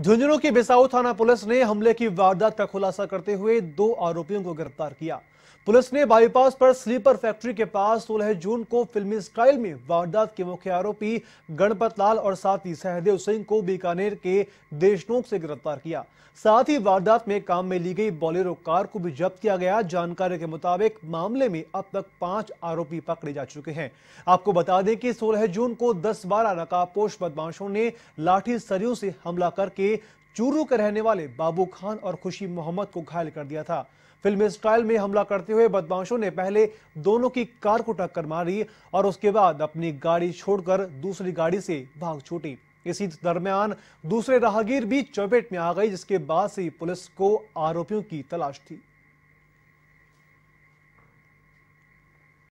झुंझुनू की बिसाऊ थाना पुलिस ने हमले की वारदात का खुलासा करते हुए दो आरोपियों को गिरफ्तार किया पुलिस ने बाईपास पर स्लीपर फैक्ट्री के पास 16 जून को फिल्मी स्टाइल में वारदात के मुख्य आरोपी गणपत लाल और साथ ही सहदेव सिंह को बीकानेर के देशनोक से गिरफ्तार किया साथ ही वारदात में काम में ली गई बॉलेरो कार को भी जब्त किया गया जानकारी के मुताबिक मामले में अब तक पांच आरोपी पकड़े जा चुके हैं आपको बता दें कि सोलह जून को दस बारह नकाबपोश बदमाशों ने लाठी सरियों से हमला करके के चूरू के रहने वाले बाबू खान और खुशी मोहम्मद को घायल कर दिया था फिल्म स्टाइल में हमला करते हुए बदमाशों ने पहले दोनों की कार को टक्कर मारी और उसके बाद अपनी गाड़ी छोड़कर दूसरी गाड़ी से भाग छूटी इसी दरमियान दूसरे राहगीर भी चपेट में आ गई जिसके बाद से पुलिस को आरोपियों की तलाश थी